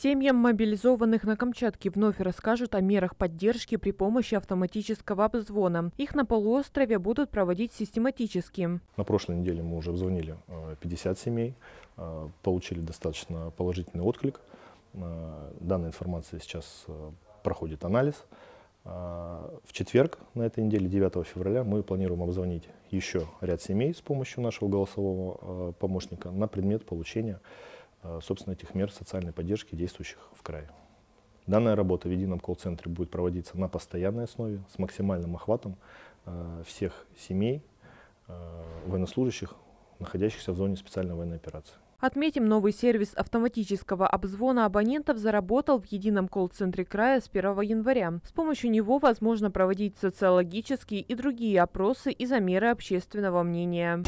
Семьям мобилизованных на Камчатке вновь расскажут о мерах поддержки при помощи автоматического обзвона. Их на полуострове будут проводить систематически. На прошлой неделе мы уже обзвонили 50 э, семей, э, получили достаточно положительный отклик. Э, данная информация сейчас проходит анализ. В четверг на этой неделе, 9 февраля, мы планируем обзвонить еще ряд семей с помощью нашего голосового помощника на предмет получения Э, собственно, этих мер социальной поддержки, действующих в крае. Данная работа в едином колл-центре будет проводиться на постоянной основе с максимальным охватом э, всех семей, э, военнослужащих, находящихся в зоне специальной военной операции. Отметим, новый сервис автоматического обзвона абонентов заработал в едином колл-центре края с 1 января. С помощью него возможно проводить социологические и другие опросы и замеры общественного мнения.